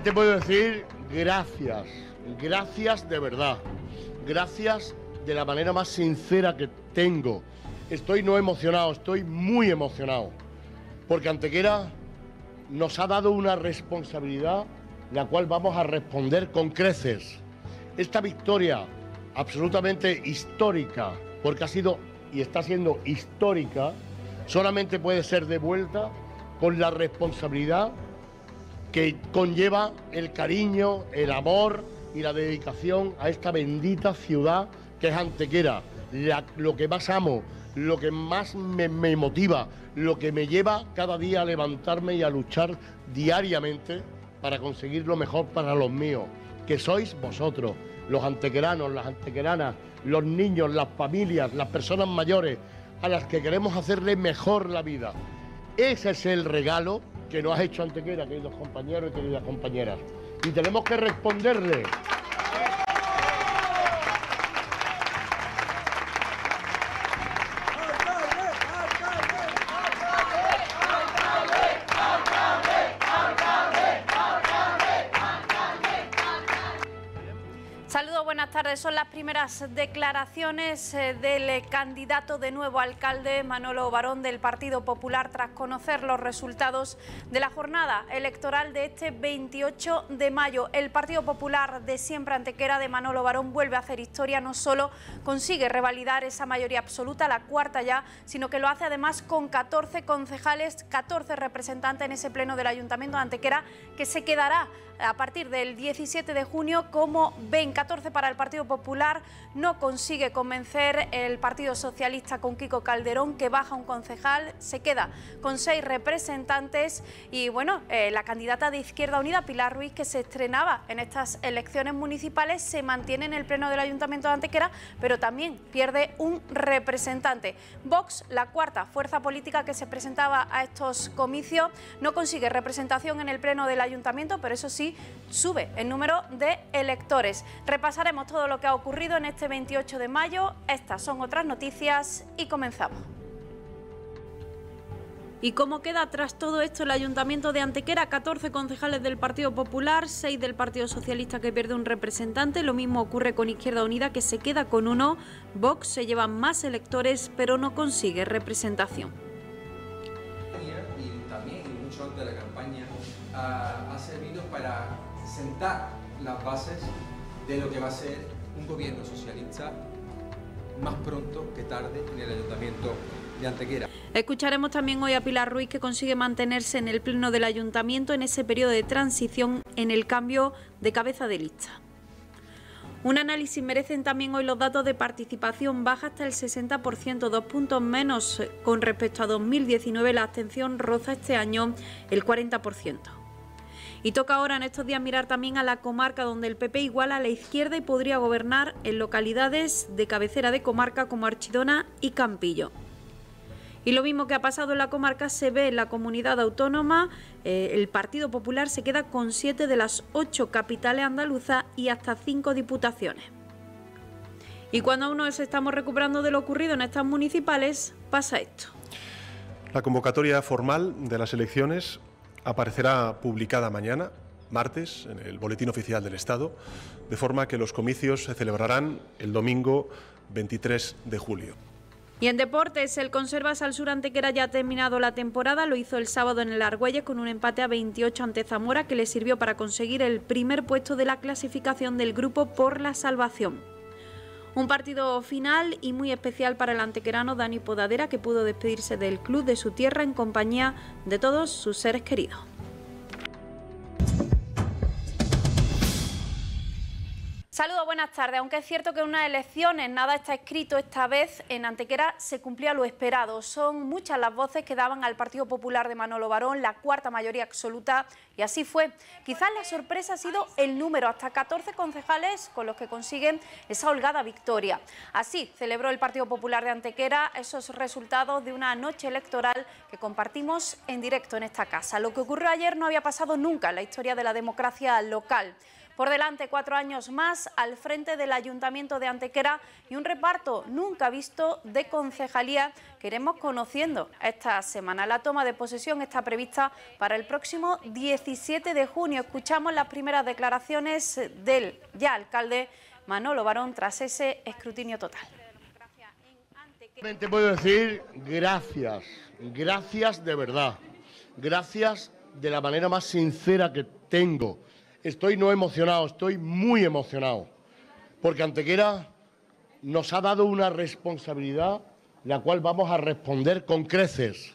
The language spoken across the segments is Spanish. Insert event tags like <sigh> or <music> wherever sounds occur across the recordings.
puedo decir gracias, gracias de verdad, gracias de la manera más sincera que tengo. Estoy no emocionado, estoy muy emocionado, porque Antequera nos ha dado una responsabilidad la cual vamos a responder con creces. Esta victoria absolutamente histórica, porque ha sido y está siendo histórica, solamente puede ser devuelta con la responsabilidad que conlleva el cariño, el amor y la dedicación a esta bendita ciudad que es Antequera, lo que más amo, lo que más me, me motiva, lo que me lleva cada día a levantarme y a luchar diariamente para conseguir lo mejor para los míos, que sois vosotros, los antequeranos, las antequeranas, los niños, las familias, las personas mayores, a las que queremos hacerle mejor la vida. Ese es el regalo que no has hecho Antequera, queridos compañeros y queridas compañeras. Y tenemos que responderle buenas tardes. Son las primeras declaraciones eh, del eh, candidato de nuevo alcalde Manolo Barón del Partido Popular tras conocer los resultados de la jornada electoral de este 28 de mayo. El Partido Popular de siempre antequera de Manolo Barón vuelve a hacer historia, no solo consigue revalidar esa mayoría absoluta, la cuarta ya, sino que lo hace además con 14 concejales, 14 representantes en ese pleno del Ayuntamiento de Antequera que se quedará a partir del 17 de junio como ven 14 para el Partido Popular. No consigue convencer el Partido Socialista con Kiko Calderón, que baja un concejal, se queda con seis representantes y bueno, eh, la candidata de Izquierda Unida, Pilar Ruiz, que se estrenaba en estas elecciones municipales, se mantiene en el Pleno del Ayuntamiento de Antequera, pero también pierde un representante. Vox, la cuarta fuerza política que se presentaba a estos comicios, no consigue representación en el Pleno del Ayuntamiento, pero eso sí, sube el número de electores. Repasaremos todo lo que ha ocurrido en este 28 de mayo. Estas son otras noticias y comenzamos. ¿Y cómo queda tras todo esto el Ayuntamiento de Antequera? 14 concejales del Partido Popular, 6 del Partido Socialista que pierde un representante. Lo mismo ocurre con Izquierda Unida que se queda con uno. Vox se lleva más electores pero no consigue representación. ha, servido para sentar las bases de lo que va a ser un gobierno socialista más pronto que tarde en el Ayuntamiento de Antequera. Escucharemos también hoy a Pilar Ruiz que consigue mantenerse en el pleno del ayuntamiento en ese periodo de transición en el cambio de cabeza de lista. Un análisis merecen también hoy los datos de participación baja hasta el 60%, dos puntos menos con respecto a 2019. La abstención roza este año el 40%. Y toca ahora en estos días mirar también a la comarca donde el PP iguala a la izquierda y podría gobernar en localidades de cabecera de comarca como Archidona y Campillo. Y lo mismo que ha pasado en la comarca se ve en la comunidad autónoma. Eh, el Partido Popular se queda con siete de las ocho capitales andaluzas y hasta cinco diputaciones. Y cuando aún nos estamos recuperando de lo ocurrido en estas municipales, pasa esto. La convocatoria formal de las elecciones aparecerá publicada mañana, martes, en el Boletín Oficial del Estado, de forma que los comicios se celebrarán el domingo 23 de julio. Y en deportes, el Conservas al que era ya ha terminado la temporada, lo hizo el sábado en el Argüelles con un empate a 28 ante Zamora que le sirvió para conseguir el primer puesto de la clasificación del grupo por la salvación. Un partido final y muy especial para el antequerano Dani Podadera, que pudo despedirse del club de su tierra en compañía de todos sus seres queridos. Saludos, buenas tardes. Aunque es cierto que en unas elecciones nada está escrito esta vez, en Antequera se cumplía lo esperado. Son muchas las voces que daban al Partido Popular de Manolo Barón la cuarta mayoría absoluta y así fue. Quizás la sorpresa ha sido el número, hasta 14 concejales con los que consiguen esa holgada victoria. Así celebró el Partido Popular de Antequera esos resultados de una noche electoral que compartimos en directo en esta casa. Lo que ocurrió ayer no había pasado nunca en la historia de la democracia local. Por delante, cuatro años más al frente del Ayuntamiento de Antequera y un reparto nunca visto de concejalía que iremos conociendo esta semana. La toma de posesión está prevista para el próximo 17 de junio. Escuchamos las primeras declaraciones del ya alcalde Manolo Barón tras ese escrutinio total. Puedo decir gracias, gracias de verdad, gracias de la manera más sincera que tengo estoy no emocionado, estoy muy emocionado, porque Antequera nos ha dado una responsabilidad la cual vamos a responder con creces.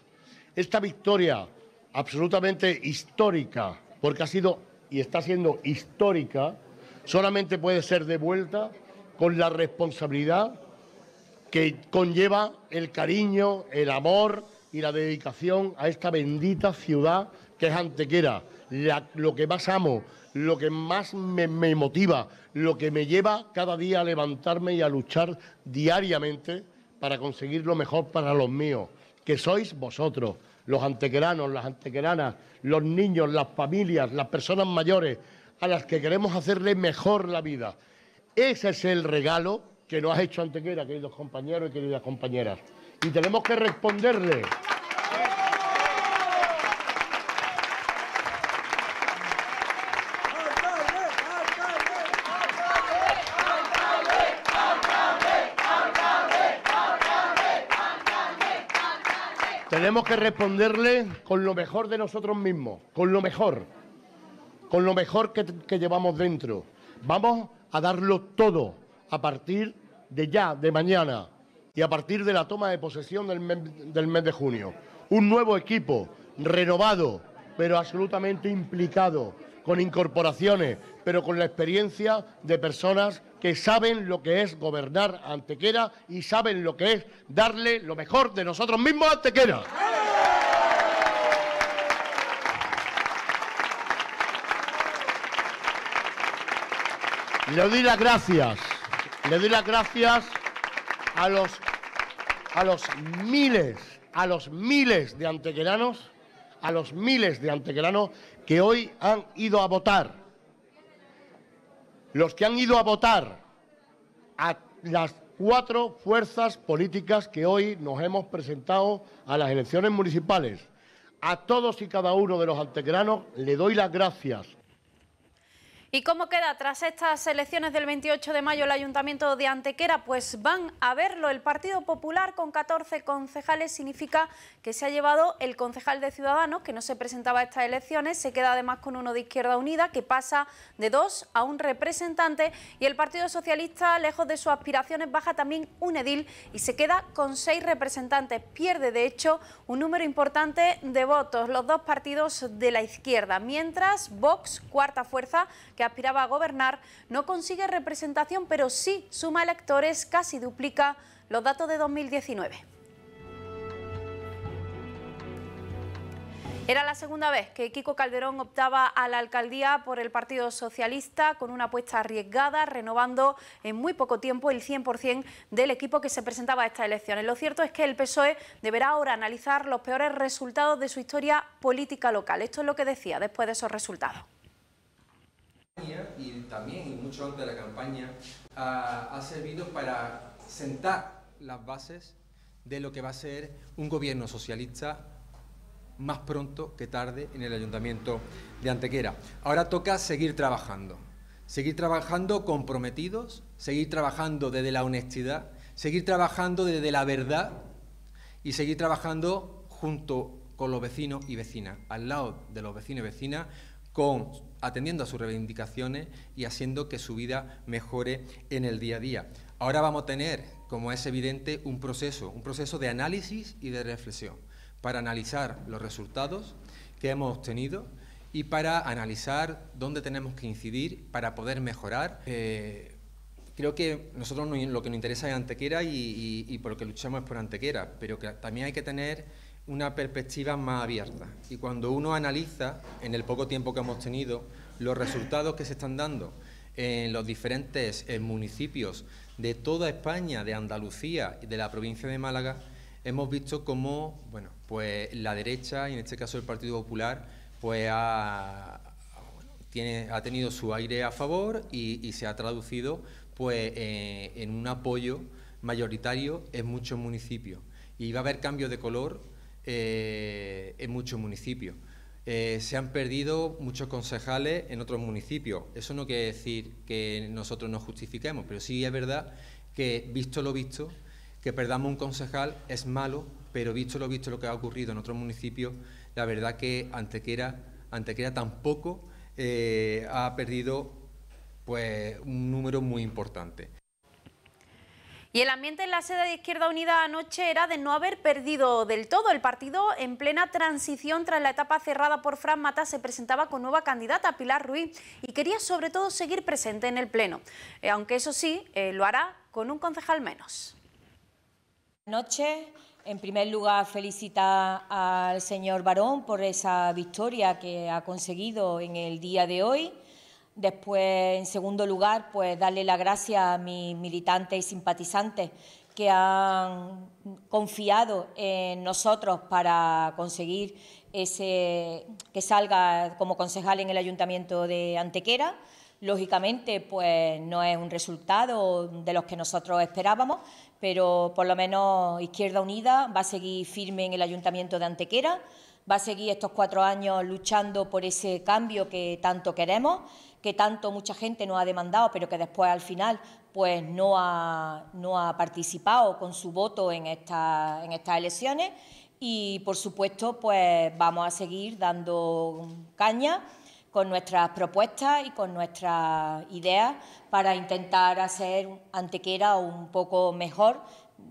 Esta victoria absolutamente histórica, porque ha sido y está siendo histórica, solamente puede ser devuelta con la responsabilidad que conlleva el cariño, el amor y la dedicación a esta bendita ciudad que es Antequera, lo que más amo, lo que más me, motiva, lo que me lleva cada día a levantarme y a luchar diariamente para conseguir lo mejor para los míos, que sois vosotros, los antequeranos, las antequeranas, los niños, las familias, las personas mayores, a las que queremos hacerle mejor la vida. Ese es el regalo que nos ha hecho Antequera, queridos compañeros y queridas compañeras. Y tenemos que responderle. tenemos que responderle con lo mejor de nosotros mismos, con lo mejor, con lo mejor que, llevamos dentro. Vamos a darlo todo a partir de ya, de mañana, y a partir de la toma de posesión del mes de junio. Un nuevo equipo, renovado, pero absolutamente implicado, con incorporaciones, pero con la experiencia de personas que saben lo que es gobernar Antequera y saben lo que es darle lo mejor de nosotros mismos a Antequera. Le doy las gracias, le doy las gracias a los, a los miles, a los miles de antequeranos a los miles de antequeranos que hoy han ido a votar. Los que han ido a votar a las cuatro fuerzas políticas que hoy nos hemos presentado a las elecciones municipales. A todos y cada uno de los antequeranos le doy las gracias ¿Y cómo queda tras estas elecciones del 28 de mayo el Ayuntamiento de Antequera? Pues van a verlo. El Partido Popular con 14 concejales significa que se ha llevado el concejal de Ciudadanos, que no se presentaba a estas elecciones, se queda además con uno de Izquierda Unida, que pasa de dos a un representante, y el Partido Socialista, lejos de sus aspiraciones, baja también un edil y se queda con seis representantes. Pierde, de hecho, un número importante de votos, los dos partidos de la izquierda. Mientras, Vox, cuarta fuerza, que aspiraba a gobernar, no consigue representación, pero sí suma electores, casi duplica los datos de 2019. Era la segunda vez que Kiko Calderón optaba a la alcaldía por el Partido Socialista con una apuesta arriesgada, renovando en muy poco tiempo el 100% del equipo que se presentaba a estas elecciones. Lo cierto es que el PSOE deberá ahora analizar los peores resultados de su historia política local. Esto es lo que decía después de esos resultados y también y mucho antes de la campaña ah, ha servido para sentar las bases de lo que va a ser un gobierno socialista más pronto que tarde en el ayuntamiento de Antequera. Ahora toca seguir trabajando, seguir trabajando comprometidos, seguir trabajando desde la honestidad, seguir trabajando desde la verdad y seguir trabajando junto con los vecinos y vecinas, al lado de los vecinos y vecinas, atendiendo a sus reivindicaciones y haciendo que su vida mejore en el día a día. Ahora vamos a tener, como es evidente, un proceso, un proceso de análisis y de reflexión para analizar los resultados que hemos obtenido y para analizar dónde tenemos que incidir para poder mejorar. Eh, creo que nosotros lo que nos interesa es Antequera y, por lo que luchamos es por Antequera, pero también hay que tener una perspectiva más abierta. Y cuando uno analiza, en el poco tiempo que hemos tenido, los resultados que se están dando en los diferentes eh, municipios de toda España, de Andalucía y de la provincia de Málaga, hemos visto cómo bueno, pues la derecha, y en este caso el Partido Popular, pues ha, tiene, ha tenido su aire a favor y, se ha traducido pues, eh, en un apoyo mayoritario en muchos municipios. Y va a haber cambios de color eh, en muchos municipios. Eh, se han perdido muchos concejales en otros municipios. Eso no quiere decir que nosotros nos justifiquemos, pero sí es verdad que, visto lo visto, que perdamos un concejal es malo, pero visto lo visto lo que ha ocurrido en otros municipios, la verdad que Antequera, Antequera tampoco eh, ha perdido pues, un número muy importante. Y el ambiente en la sede de Izquierda Unida anoche era de no haber perdido del todo. El partido, en plena transición tras la etapa cerrada por Fran Mata, se presentaba con nueva candidata, Pilar Ruiz, y quería sobre todo seguir presente en el Pleno. Eh, aunque eso sí, eh, lo hará con un concejal menos. Noche. En primer lugar, felicitar al señor Barón por esa victoria que ha conseguido en el día de hoy. Después, en segundo lugar, pues darle la gracias a mis militantes y simpatizantes que han confiado en nosotros para conseguir ese, que salga como concejal en el Ayuntamiento de Antequera. Lógicamente, pues no es un resultado de los que nosotros esperábamos, pero por lo menos Izquierda Unida va a seguir firme en el Ayuntamiento de Antequera, va a seguir estos cuatro años luchando por ese cambio que tanto queremos que tanto mucha gente nos ha demandado, pero que después al final pues no ha, no ha participado con su voto en, en estas elecciones. Y por supuesto, pues vamos a seguir dando caña con nuestras propuestas y con nuestras ideas para intentar hacer Antequera un poco mejor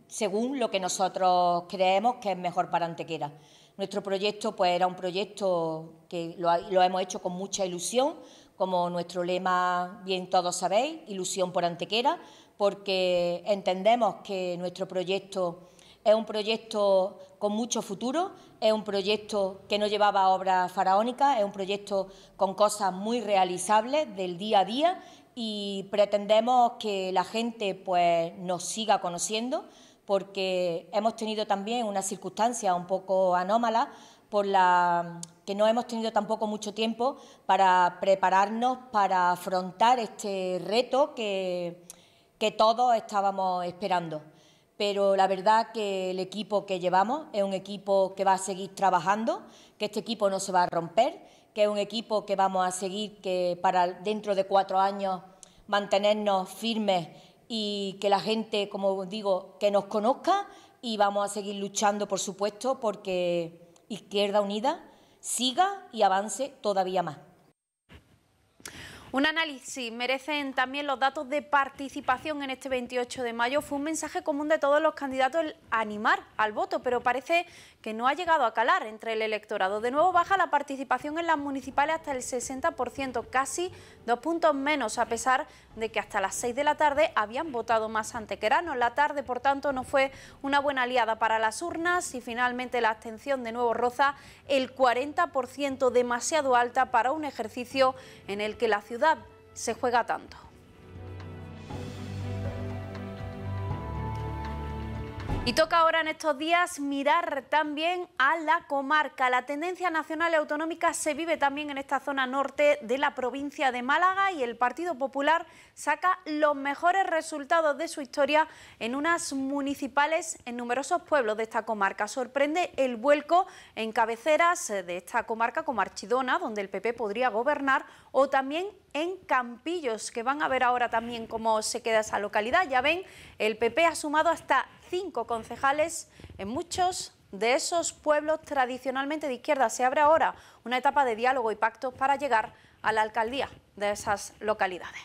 según lo que nosotros creemos que es mejor para Antequera. Nuestro proyecto pues era un proyecto que lo, lo hemos hecho con mucha ilusión, como nuestro lema bien todos sabéis, ilusión por Antequera, porque entendemos que nuestro proyecto es un proyecto con mucho futuro, es un proyecto que no llevaba obras faraónicas, es un proyecto con cosas muy realizables del día a día y pretendemos que la gente pues, nos siga conociendo porque hemos tenido también una circunstancia un poco anómala por la que no hemos tenido tampoco mucho tiempo para prepararnos para afrontar este reto que, que todos estábamos esperando. Pero la verdad que el equipo que llevamos es un equipo que va a seguir trabajando, que este equipo no se va a romper, que es un equipo que vamos a seguir que para dentro de cuatro años mantenernos firmes y que la gente, como digo, que nos conozca y vamos a seguir luchando, por supuesto, porque Izquierda Unida siga y avance todavía más. Un análisis merecen también los datos de participación en este 28 de mayo. Fue un mensaje común de todos los candidatos el animar al voto, pero parece que no ha llegado a calar entre el electorado. De nuevo baja la participación en las municipales hasta el 60%, casi dos puntos menos, a pesar de que hasta las 6 de la tarde habían votado más antequeranos. La tarde, por tanto, no fue una buena aliada para las urnas y finalmente la abstención de nuevo roza el 40%, demasiado alta para un ejercicio en el que la ciudad se juega tanto. Y toca ahora en estos días mirar también a la comarca. La tendencia nacional y autonómica se vive también en esta zona norte de la provincia de Málaga y el Partido Popular saca los mejores resultados de su historia en unas municipales en numerosos pueblos de esta comarca. Sorprende el vuelco en cabeceras de esta comarca como Archidona, donde el PP podría gobernar, o también en Campillos, que van a ver ahora también cómo se queda esa localidad. Ya ven, el PP ha sumado hasta cinco concejales en muchos de esos pueblos tradicionalmente de izquierda. Se abre ahora una etapa de diálogo y pactos para llegar a la alcaldía de esas localidades.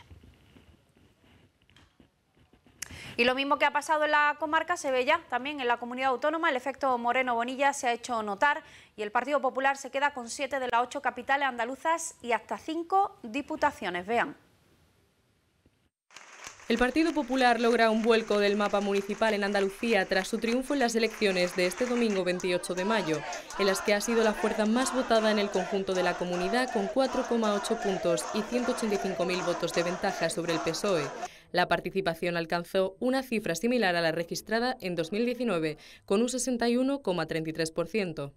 Y lo mismo que ha pasado en la comarca se ve ya también en la comunidad autónoma. El efecto Moreno Bonilla se ha hecho notar y el Partido Popular se queda con siete de las ocho capitales andaluzas y hasta cinco diputaciones. Vean. El Partido Popular logra un vuelco del mapa municipal en Andalucía tras su triunfo en las elecciones de este domingo 28 de mayo, en las que ha sido la fuerza más votada en el conjunto de la comunidad con 4,8 puntos y 185.000 votos de ventaja sobre el PSOE. La participación alcanzó una cifra similar a la registrada en 2019, con un 61,33%.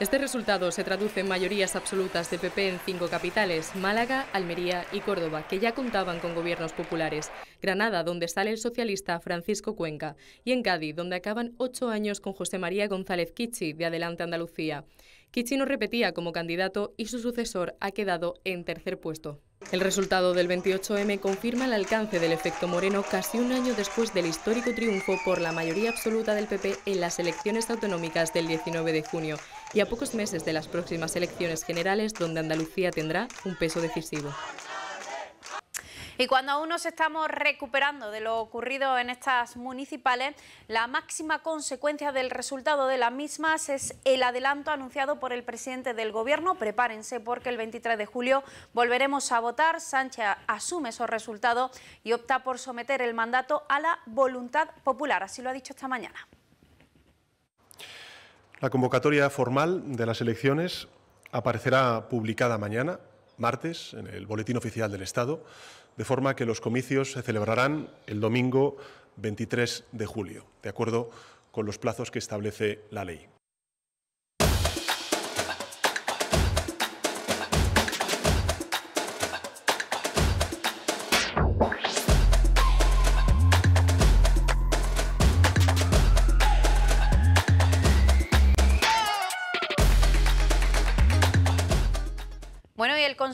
Este resultado se traduce en mayorías absolutas de PP en cinco capitales, Málaga, Almería y Córdoba, que ya contaban con gobiernos populares, Granada, donde sale el socialista Francisco Cuenca, y en Cádiz, donde acaban ocho años con José María González Kichi, de Adelante Andalucía. Kichi no repetía como candidato y su sucesor ha quedado en tercer puesto. El resultado del 28M confirma el alcance del efecto Moreno casi un año después del histórico triunfo por la mayoría absoluta del PP en las elecciones autonómicas del 19 de junio y a pocos meses de las próximas elecciones generales donde Andalucía tendrá un peso decisivo. Y cuando aún nos estamos recuperando de lo ocurrido en estas municipales, la máxima consecuencia del resultado de las mismas es el adelanto anunciado por el presidente del Gobierno. Prepárense porque el 23 de julio volveremos a votar. Sánchez asume esos resultados y opta por someter el mandato a la voluntad popular. Así lo ha dicho esta mañana. La convocatoria formal de las elecciones aparecerá publicada mañana, martes, en el Boletín Oficial del Estado de forma que los comicios se celebrarán el domingo 23 de julio, de acuerdo con los plazos que establece la ley.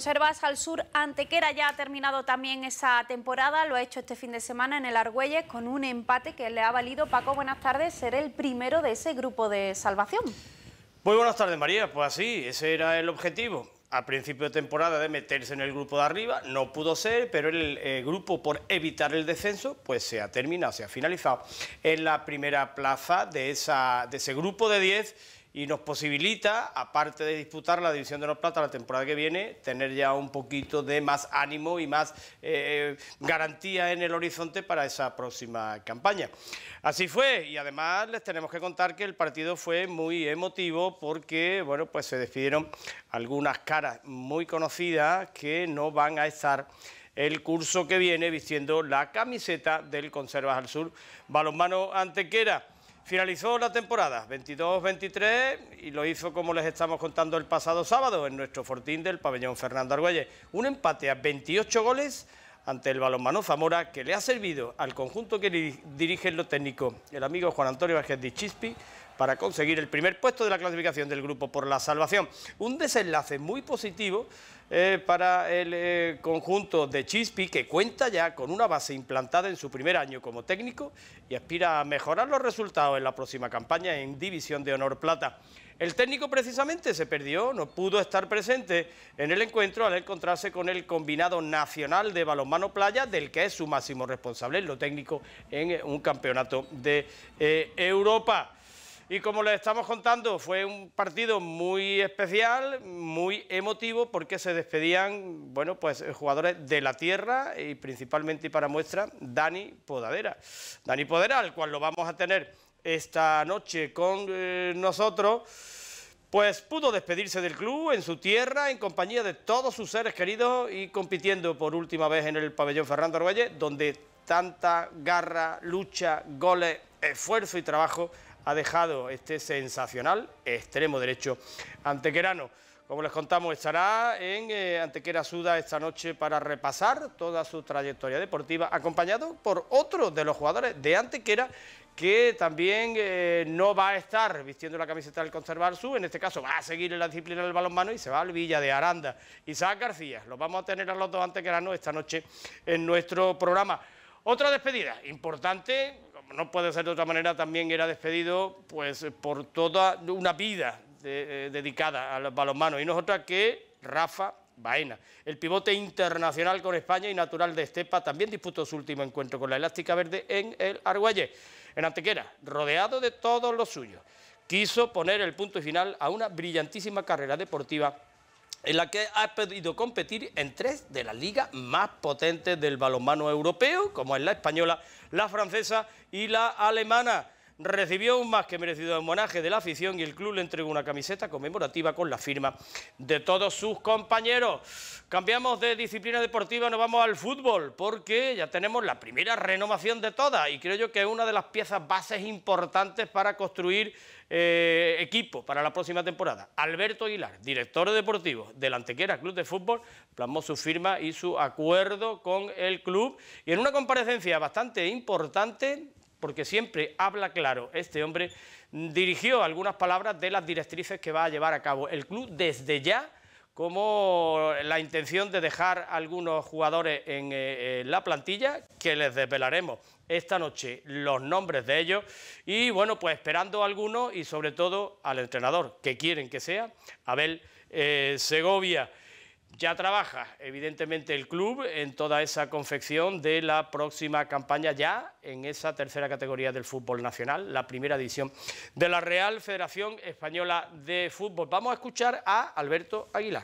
Conservas al Sur Antequera ya ha terminado también esa temporada, lo ha hecho este fin de semana en el Argüelles con un empate que le ha valido, Paco, buenas tardes, ser el primero de ese grupo de salvación. Muy buenas tardes, María, pues así, ese era el objetivo. Al principio de temporada de meterse en el grupo de arriba, no pudo ser, pero el eh, grupo por evitar el descenso, pues se ha terminado, se ha finalizado en la primera plaza de, de ese grupo de 10 y nos posibilita, aparte de disputar la División de los Plata la temporada que viene, tener ya un poquito de más ánimo y más eh, garantía en el horizonte para esa próxima campaña. Así fue, y además les tenemos que contar que el partido fue muy emotivo porque, bueno, pues se despidieron algunas caras muy conocidas que no van a estar el curso que viene vistiendo la camiseta del Conservas al Sur Balonmano Antequera. Finalizó la temporada 22-23 y lo hizo como les estamos contando el pasado sábado en nuestro fortín del pabellón Fernando Argüelles. Un empate a 28 goles ante el balonmano Zamora que le ha servido al conjunto que dirigen los técnico... el amigo Juan Antonio Vázquez de Chispi para conseguir el primer puesto de la clasificación del grupo por la salvación. Un desenlace muy positivo eh, para el eh, conjunto de Chispi, que cuenta ya con una base implantada en su primer año como técnico y aspira a mejorar los resultados en la próxima campaña en División de Honor Plata. El técnico precisamente se perdió, no pudo estar presente en el encuentro al encontrarse con el combinado nacional de balonmano playa, del que es su máximo responsable en lo técnico en eh, un campeonato de Europa. Y como les estamos contando, fue un partido muy especial, muy emotivo, porque se despedían, bueno, pues jugadores de la tierra y principalmente para muestra Dani Podadera. Dani Podadera, al cual lo vamos a tener esta noche con eh, nosotros pues pudo despedirse del club en su tierra, en compañía de todos sus seres queridos y compitiendo por última vez en el pabellón Fernando Argüelles, donde tanta garra, lucha, goles, esfuerzo y trabajo ha dejado este sensacional extremo derecho antequerano. Como les contamos, estará en eh, Antequera Suda esta noche para repasar toda su trayectoria deportiva, acompañado por otro de los jugadores de Antequera que también eh, no va a estar vistiendo la camiseta del Conservar Sur, en este caso va a seguir en la disciplina del balonmano y se va al Villa de Aranda. Isaac García, los vamos a tener a los dos antequeranos esta noche en nuestro programa. Otra despedida importante, no puede ser de otra manera, también era despedido pues, por toda una vida dedicada a eh, dedicada al balonmano. Y no es otra que Rafa Baena. El pivote internacional con España y natural de Estepa también disputó su último encuentro con la Elástica Verde en el Argüelles, en Antequera, rodeado de todos los suyos. Quiso poner el punto final a una brillantísima carrera deportiva en la que ha podido competir en tres de las ligas más potentes del balonmano europeo, como es la española, la francesa y la alemana recibió un más que merecido homenaje de la afición y el club le entregó una camiseta conmemorativa con la firma de todos sus compañeros. Cambiamos de disciplina deportiva, nos vamos al fútbol, porque ya tenemos la primera renovación de todas y creo yo que es una de las piezas bases importantes para construir eh, equipo para la próxima temporada. Alberto Aguilar, director deportivo del Antequera Club de Fútbol, plasmó su firma y su acuerdo con el club y en una comparecencia bastante importante porque siempre habla claro. Este hombre dirigió algunas palabras de las directrices que va a llevar a cabo el club desde ya como la intención de dejar algunos jugadores en, eh, eh, la plantilla, que les desvelaremos esta noche los nombres de ellos, y bueno, pues esperando a algunos y sobre todo al entrenador, que quieren que sea, Abel eh, Segovia. Ya trabaja, evidentemente, el club en toda esa confección de la próxima campaña ya en esa tercera categoría del fútbol nacional, la primera edición de la Real Federación Española de Fútbol. Vamos a escuchar a Alberto Aguilar.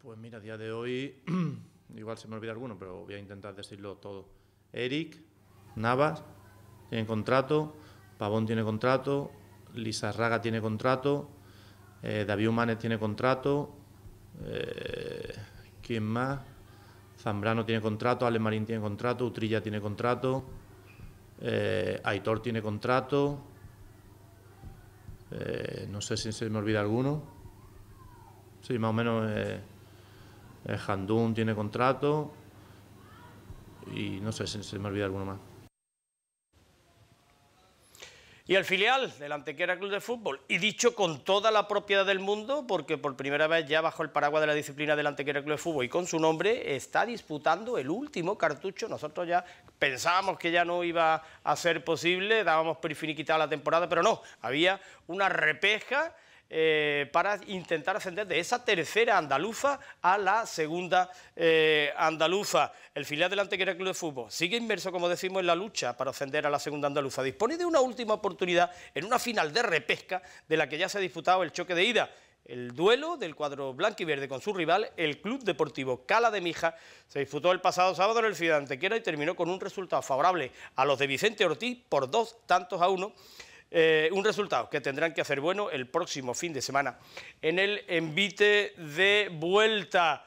Pues mira, a día de hoy, <clears throat> igual se me olvida alguno, pero voy a intentar decirlo todo. Eric, Navas, tiene contrato, Pavón tiene contrato, Lizarraga tiene contrato, eh, David Humanes tiene contrato, eh, ¿Quién más? Zambrano tiene contrato, Alemarín Marín tiene contrato, Utrilla tiene contrato, eh, Aitor tiene contrato. Eh, no sé si se me olvida alguno. Sí, más o menos Handun tiene contrato. Y no sé si se me olvida alguno más y el filial del Antequera Club de Fútbol. Y dicho con toda la propiedad del mundo, porque por primera vez ya bajo el paraguas de la disciplina del Antequera Club de Fútbol y con su nombre, está disputando el último cartucho. Nosotros ya pensábamos que ya no iba a ser posible, dábamos por la temporada, pero no, había una repeja eh, para intentar ascender de esa tercera andaluza a la segunda eh, andaluza. El filial del Antequera Club de Fútbol sigue inmerso, como decimos, en la lucha para ascender a la segunda andaluza. Dispone de una última oportunidad en una final de repesca de la que ya se ha disputado el choque de ida. El duelo del cuadro blanco y verde con su rival, el Club Deportivo Cala de Mija, se disputó el pasado sábado en el de Antequera y terminó con un resultado favorable a los de Vicente Ortiz por dos tantos a uno eh, un resultado que tendrán que hacer bueno el próximo fin de semana en el envite de vuelta.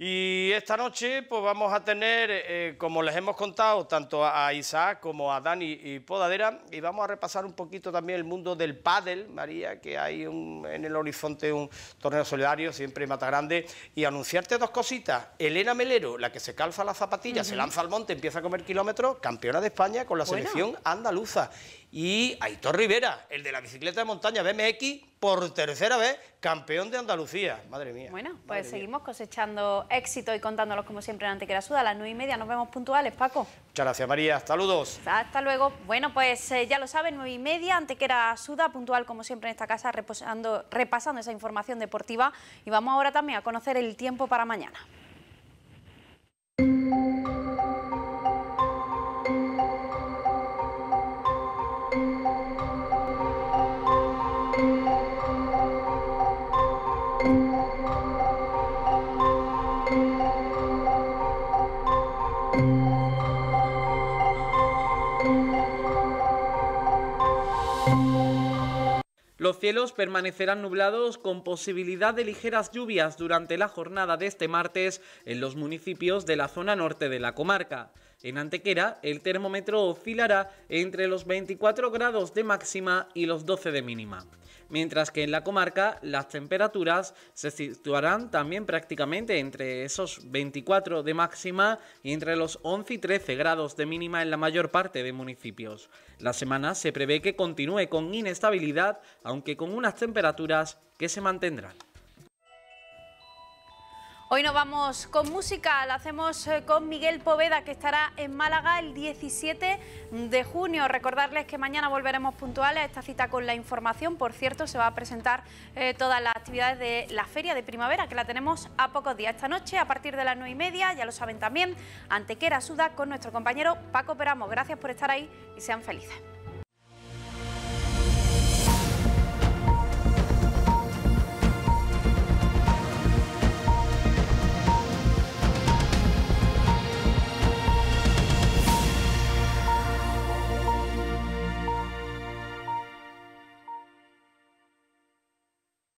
Y esta noche pues vamos a tener, eh, como les hemos contado, tanto a Isaac como a Dani y Podadera, y vamos a repasar un poquito también el mundo del pádel, María, que hay en el horizonte un torneo solidario, siempre en grande. y anunciarte dos cositas. Elena Melero, la que se calza las zapatillas, se lanza al monte, empieza a comer kilómetros, campeona de España con la selección andaluza y Aitor Rivera, el de la bicicleta de montaña BMX, por tercera vez campeón de Andalucía. Madre mía. Bueno, pues seguimos cosechando éxito y contándolos como siempre en Suda A las nueve y media nos vemos puntuales, Paco. Muchas gracias, María. Saludos. Hasta luego. Bueno, pues eh, ya lo saben, nueve y media, Suda, puntual como siempre en esta casa, repasando esa información deportiva. Y vamos ahora también a conocer el tiempo para mañana. cielos permanecerán nublados con posibilidad de ligeras lluvias durante la jornada de este martes en los municipios de la zona norte de la comarca. En Antequera, el termómetro oscilará entre los 24 grados de máxima y los 12 de mínima mientras que en la comarca las temperaturas se situarán también prácticamente entre esos 24 de máxima y entre los 11 y 13 grados de mínima en la mayor parte de municipios. La semana se prevé que continúe con inestabilidad, aunque con unas temperaturas que se mantendrán. Hoy nos vamos con música, la hacemos eh, con Miguel Poveda que estará en Málaga el 17 de junio. Recordarles que mañana volveremos puntuales a esta cita con la información. Por cierto, se va a presentar eh, todas las actividades de la Feria de Primavera que la tenemos a pocos días. Esta noche a partir de las 9 y media, ya lo saben también, Antequera Suda con nuestro compañero Paco Peramo. Gracias por estar ahí y sean felices.